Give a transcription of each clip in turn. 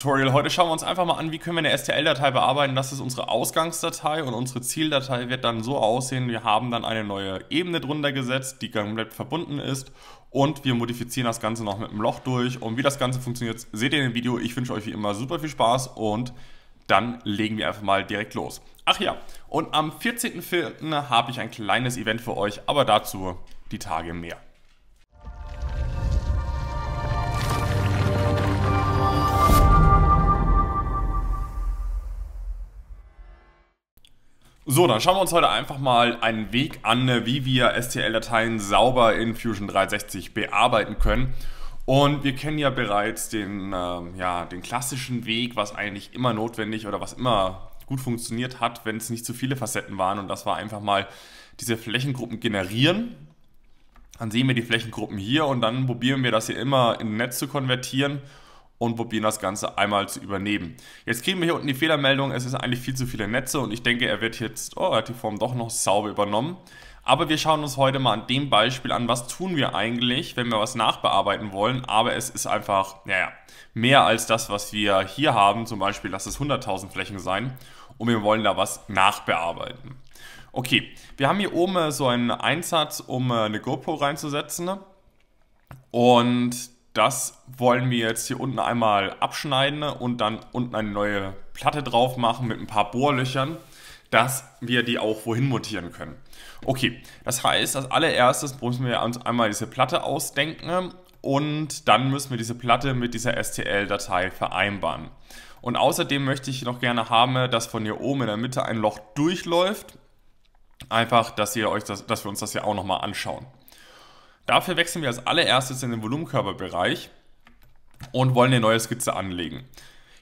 Tutorial. Heute schauen wir uns einfach mal an, wie können wir eine STL-Datei bearbeiten. Das ist unsere Ausgangsdatei und unsere Zieldatei wird dann so aussehen. Wir haben dann eine neue Ebene drunter gesetzt, die komplett verbunden ist und wir modifizieren das Ganze noch mit einem Loch durch. Und wie das Ganze funktioniert, seht ihr in dem Video. Ich wünsche euch wie immer super viel Spaß und dann legen wir einfach mal direkt los. Ach ja, und am 14.04. habe ich ein kleines Event für euch, aber dazu die Tage mehr. So, dann schauen wir uns heute einfach mal einen Weg an, ne, wie wir STL-Dateien sauber in Fusion 360 bearbeiten können. Und wir kennen ja bereits den, ähm, ja, den klassischen Weg, was eigentlich immer notwendig oder was immer gut funktioniert hat, wenn es nicht zu viele Facetten waren. Und das war einfach mal diese Flächengruppen generieren. Dann sehen wir die Flächengruppen hier und dann probieren wir das hier immer in Netz zu konvertieren und probieren das Ganze einmal zu übernehmen. Jetzt kriegen wir hier unten die Fehlermeldung, es ist eigentlich viel zu viele Netze und ich denke, er wird jetzt, oh, er hat die Form doch noch sauber übernommen. Aber wir schauen uns heute mal an dem Beispiel an, was tun wir eigentlich, wenn wir was nachbearbeiten wollen, aber es ist einfach, naja, mehr als das, was wir hier haben, zum Beispiel, lass es 100.000 Flächen sein und wir wollen da was nachbearbeiten. Okay, wir haben hier oben so einen Einsatz, um äh, eine GoPro reinzusetzen und das wollen wir jetzt hier unten einmal abschneiden und dann unten eine neue Platte drauf machen mit ein paar Bohrlöchern, dass wir die auch wohin montieren können. Okay, das heißt, als allererstes müssen wir uns einmal diese Platte ausdenken und dann müssen wir diese Platte mit dieser STL-Datei vereinbaren. Und außerdem möchte ich noch gerne haben, dass von hier oben in der Mitte ein Loch durchläuft. Einfach, dass, ihr euch das, dass wir uns das ja auch nochmal anschauen. Dafür wechseln wir als allererstes in den Volumenkörperbereich und wollen eine neue Skizze anlegen.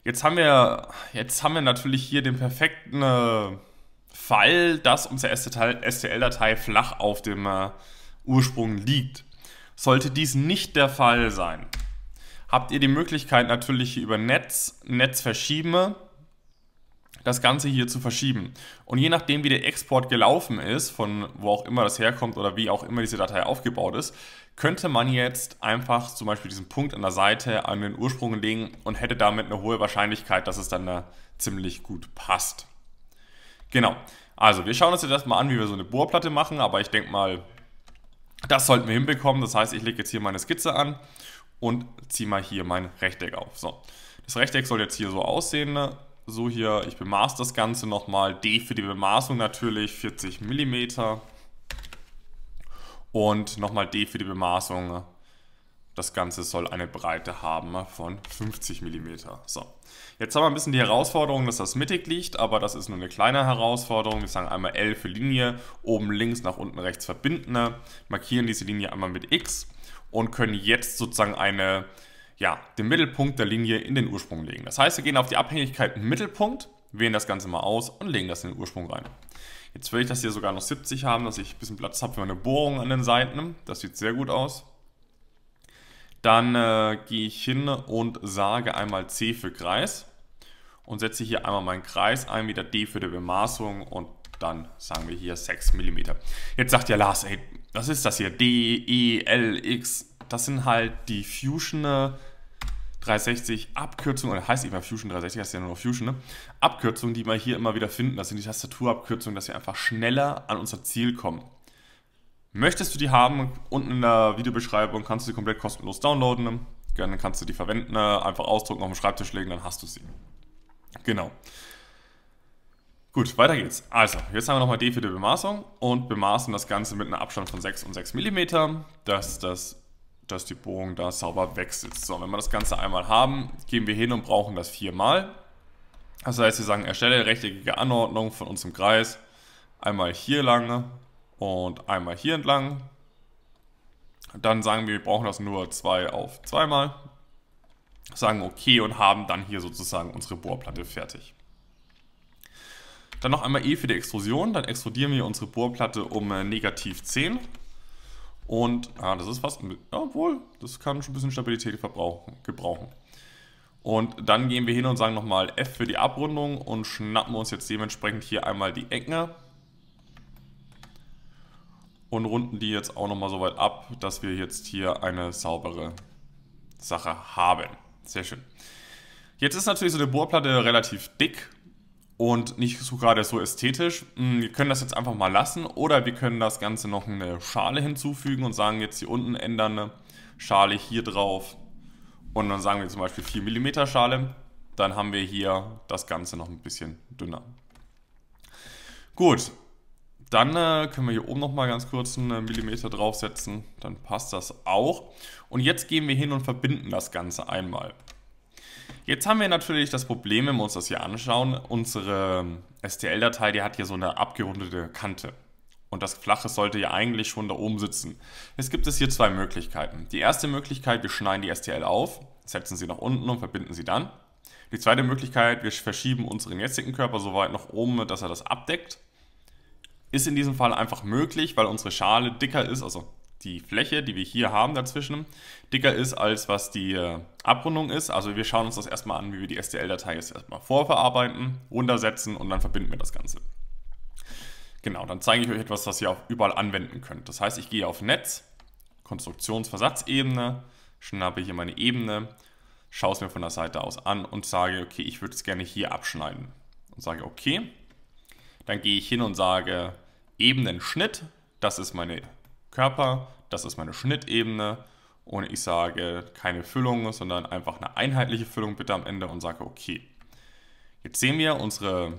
Jetzt haben wir, jetzt haben wir natürlich hier den perfekten äh, Fall, dass unsere STL-Datei flach auf dem äh, Ursprung liegt. Sollte dies nicht der Fall sein, habt ihr die Möglichkeit natürlich über Netz, Netz verschieben das Ganze hier zu verschieben. Und je nachdem, wie der Export gelaufen ist, von wo auch immer das herkommt oder wie auch immer diese Datei aufgebaut ist, könnte man jetzt einfach zum Beispiel diesen Punkt an der Seite an den Ursprung legen und hätte damit eine hohe Wahrscheinlichkeit, dass es dann da ziemlich gut passt. Genau, also wir schauen uns jetzt erstmal an, wie wir so eine Bohrplatte machen, aber ich denke mal, das sollten wir hinbekommen. Das heißt, ich lege jetzt hier meine Skizze an und ziehe mal hier mein Rechteck auf. So, das Rechteck soll jetzt hier so aussehen. Ne? so hier, ich bemaß das Ganze nochmal. D für die Bemaßung natürlich, 40 mm. Und nochmal D für die Bemaßung. Das Ganze soll eine Breite haben von 50 mm. So, jetzt haben wir ein bisschen die Herausforderung, dass das mittig liegt, aber das ist nur eine kleine Herausforderung. Wir sagen einmal L für Linie, oben links, nach unten rechts verbinden, markieren diese Linie einmal mit X und können jetzt sozusagen eine ja, den Mittelpunkt der Linie in den Ursprung legen. Das heißt, wir gehen auf die Abhängigkeit Mittelpunkt, wählen das Ganze mal aus und legen das in den Ursprung rein. Jetzt will ich das hier sogar noch 70 haben, dass ich ein bisschen Platz habe für meine Bohrung an den Seiten. Das sieht sehr gut aus. Dann äh, gehe ich hin und sage einmal C für Kreis und setze hier einmal meinen Kreis ein, wieder D für die Bemaßung und dann sagen wir hier 6 mm. Jetzt sagt ja Lars, ey, was ist das hier? D, E, L, X, das sind halt die Fusion 360 äh, Abkürzungen, oder heißt immer Fusion 360, heißt ja nur noch Fusion, ne? Abkürzungen, die wir hier immer wieder finden. Das sind die Tastaturabkürzungen, dass wir einfach schneller an unser Ziel kommen. Möchtest du die haben, unten in der Videobeschreibung kannst du sie komplett kostenlos downloaden. Ne? Gerne kannst du die verwenden, äh, einfach ausdrucken, auf den Schreibtisch legen, dann hast du sie. Genau. Gut, weiter geht's. Also, jetzt haben wir nochmal D für die Bemaßung und bemaßen das Ganze mit einem Abstand von 6 und 6 mm, dass das dass die Bohrung da sauber wegsitzt. So, wenn wir das Ganze einmal haben, gehen wir hin und brauchen das viermal. Das heißt, wir sagen, erstelle rechteckige Anordnung von unserem Kreis. Einmal hier lang und einmal hier entlang. Dann sagen wir, wir brauchen das nur zwei auf zweimal. Sagen okay und haben dann hier sozusagen unsere Bohrplatte fertig. Dann noch einmal E für die Extrusion. Dann extrudieren wir unsere Bohrplatte um äh, negativ 10. Und ah, das ist fast, obwohl, das kann schon ein bisschen Stabilität gebrauchen. Und dann gehen wir hin und sagen nochmal F für die Abrundung und schnappen uns jetzt dementsprechend hier einmal die Ecken und runden die jetzt auch nochmal so weit ab, dass wir jetzt hier eine saubere Sache haben. Sehr schön. Jetzt ist natürlich so eine Bohrplatte relativ dick und nicht so gerade so ästhetisch. Hm, wir können das jetzt einfach mal lassen oder wir können das Ganze noch eine Schale hinzufügen und sagen jetzt hier unten ändern eine Schale hier drauf und dann sagen wir zum Beispiel 4 mm Schale. Dann haben wir hier das Ganze noch ein bisschen dünner. Gut, dann äh, können wir hier oben nochmal ganz kurz einen äh, Millimeter draufsetzen. Dann passt das auch. Und jetzt gehen wir hin und verbinden das Ganze einmal. Jetzt haben wir natürlich das Problem, wenn wir uns das hier anschauen, unsere STL-Datei, die hat hier so eine abgerundete Kante. Und das Flache sollte ja eigentlich schon da oben sitzen. Jetzt gibt es hier zwei Möglichkeiten. Die erste Möglichkeit, wir schneiden die STL auf, setzen sie nach unten und verbinden sie dann. Die zweite Möglichkeit, wir verschieben unseren jetzigen Körper so weit nach oben, dass er das abdeckt. Ist in diesem Fall einfach möglich, weil unsere Schale dicker ist, also die Fläche, die wir hier haben dazwischen, dicker ist, als was die äh, Abrundung ist. Also wir schauen uns das erstmal an, wie wir die STL-Datei jetzt erstmal vorverarbeiten, runtersetzen und dann verbinden wir das Ganze. Genau, dann zeige ich euch etwas, das ihr auch überall anwenden könnt. Das heißt, ich gehe auf Netz, Konstruktionsversatzebene, schnappe hier meine Ebene, schaue es mir von der Seite aus an und sage, okay, ich würde es gerne hier abschneiden. Und sage, okay. Dann gehe ich hin und sage, Ebenenschnitt, das ist meine Körper, das ist meine Schnittebene und ich sage keine Füllung, sondern einfach eine einheitliche Füllung bitte am Ende und sage okay. Jetzt sehen wir, unsere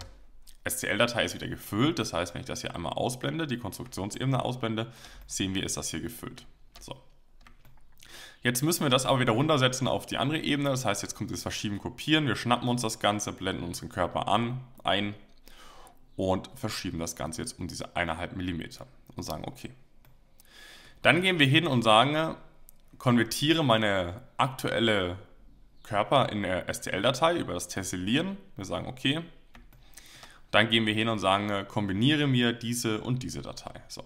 scl datei ist wieder gefüllt. Das heißt, wenn ich das hier einmal ausblende, die Konstruktionsebene ausblende, sehen wir, ist das hier gefüllt. So. Jetzt müssen wir das aber wieder runtersetzen auf die andere Ebene. Das heißt, jetzt kommt das Verschieben, Kopieren. Wir schnappen uns das Ganze, blenden unseren Körper an, ein und verschieben das Ganze jetzt um diese 1,5 mm und sagen okay. Dann gehen wir hin und sagen, konvertiere meine aktuelle Körper in eine STL-Datei über das Tessellieren. Wir sagen okay. Dann gehen wir hin und sagen, kombiniere mir diese und diese Datei. So.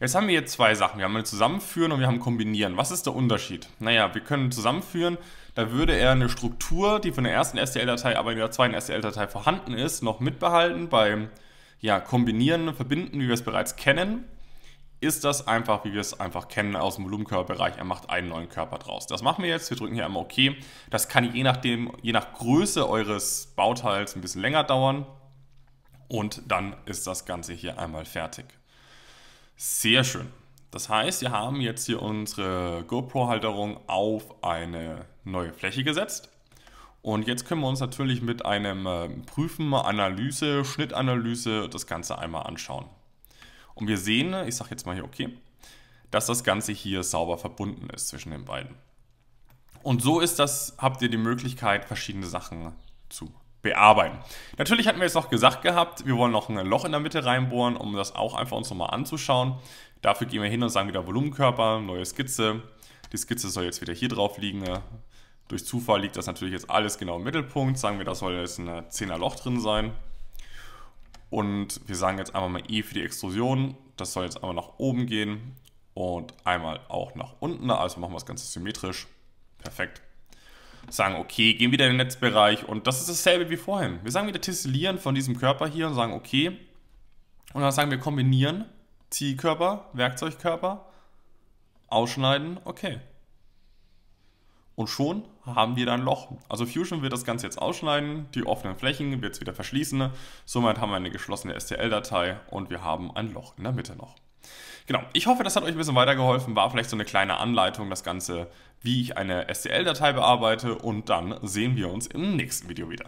Jetzt haben wir hier zwei Sachen. Wir haben eine Zusammenführen und wir haben Kombinieren. Was ist der Unterschied? Naja, wir können zusammenführen. Da würde er eine Struktur, die von der ersten STL-Datei, aber in der zweiten STL-Datei vorhanden ist, noch mitbehalten beim ja, Kombinieren, Verbinden, wie wir es bereits kennen ist das einfach, wie wir es einfach kennen aus dem Volumenkörperbereich. Er macht einen neuen Körper draus. Das machen wir jetzt. Wir drücken hier einmal OK. Das kann je, nachdem, je nach Größe eures Bauteils ein bisschen länger dauern. Und dann ist das Ganze hier einmal fertig. Sehr schön. Das heißt, wir haben jetzt hier unsere GoPro-Halterung auf eine neue Fläche gesetzt. Und jetzt können wir uns natürlich mit einem äh, Prüfen, Analyse, Schnittanalyse das Ganze einmal anschauen. Und wir sehen, ich sage jetzt mal hier okay, dass das Ganze hier sauber verbunden ist zwischen den beiden. Und so ist das, habt ihr die Möglichkeit, verschiedene Sachen zu bearbeiten. Natürlich hatten wir jetzt noch gesagt gehabt, wir wollen noch ein Loch in der Mitte reinbohren, um das auch einfach uns nochmal anzuschauen. Dafür gehen wir hin und sagen wieder Volumenkörper, neue Skizze. Die Skizze soll jetzt wieder hier drauf liegen. Durch Zufall liegt das natürlich jetzt alles genau im Mittelpunkt. Sagen wir, da soll jetzt ein 10er Loch drin sein. Und wir sagen jetzt einmal mal E für die Extrusion. Das soll jetzt einmal nach oben gehen und einmal auch nach unten. Also machen wir das Ganze symmetrisch. Perfekt. Sagen, okay, gehen wieder in den Netzbereich. Und das ist dasselbe wie vorhin. Wir sagen wieder Tessellieren von diesem Körper hier und sagen, okay. Und dann sagen wir kombinieren. Zielkörper, Werkzeugkörper, ausschneiden, okay. Und schon haben wir da ein Loch. Also Fusion wird das Ganze jetzt ausschneiden, die offenen Flächen wird es wieder verschließen. Somit haben wir eine geschlossene STL-Datei und wir haben ein Loch in der Mitte noch. Genau, ich hoffe, das hat euch ein bisschen weitergeholfen, war vielleicht so eine kleine Anleitung, das Ganze, wie ich eine STL-Datei bearbeite und dann sehen wir uns im nächsten Video wieder.